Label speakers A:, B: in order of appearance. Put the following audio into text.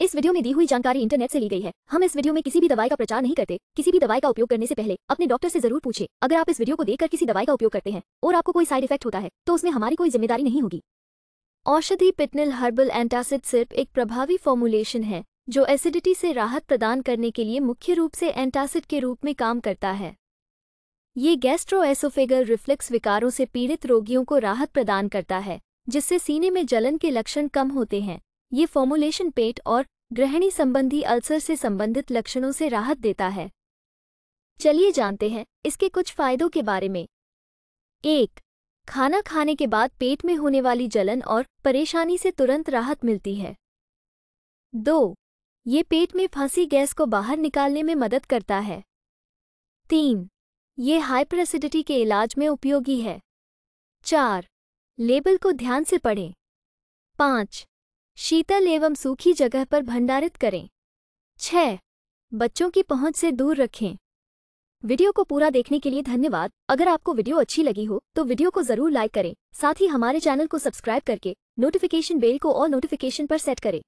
A: इस वीडियो में दी हुई जानकारी इंटरनेट से ली गई है हम इस वीडियो में किसी भी दवाई का प्रचार नहीं करते किसी भी दवाई का उपयोग करने से पहले अपने डॉक्टर से जरूर पूछे अगर आप इस वीडियो को देखकर किसी दवाई का उपयोग करते हैं और आपको कोई साइड इफेक्ट होता है तो उसमें हमारी कोई जिम्मेदारी नहीं होगी औषधि पिटनल हर्बल एंटासिड सिर्फ एक प्रभावी फॉर्मुलेशन है जो एसिडिटी से राहत प्रदान करने के लिए मुख्य रूप से एंटासिड के रूप में काम करता है ये गैस्ट्रोएसोफेगल रिफ्लेक्स विकारों से पीड़ित रोगियों को राहत प्रदान करता है जिससे सीने में जलन के लक्षण कम होते हैं ये फॉर्मुलेशन पेट और ग्रहणी संबंधी अल्सर से संबंधित लक्षणों से राहत देता है चलिए जानते हैं इसके कुछ फायदों के बारे में एक खाना खाने के बाद पेट में होने वाली जलन और परेशानी से तुरंत राहत मिलती है दो ये पेट में फंसी गैस को बाहर निकालने में मदद करता है तीन ये हाइपर एसिडिटी के इलाज में उपयोगी है चार लेबल को ध्यान से पढ़ें पाँच शीतल एवं सूखी जगह पर भंडारित करें छः बच्चों की पहुंच से दूर रखें वीडियो को पूरा देखने के लिए धन्यवाद अगर आपको वीडियो अच्छी लगी हो तो वीडियो को जरूर लाइक करें साथ ही हमारे चैनल को सब्सक्राइब करके नोटिफिकेशन बेल को और नोटिफिकेशन पर सेट करें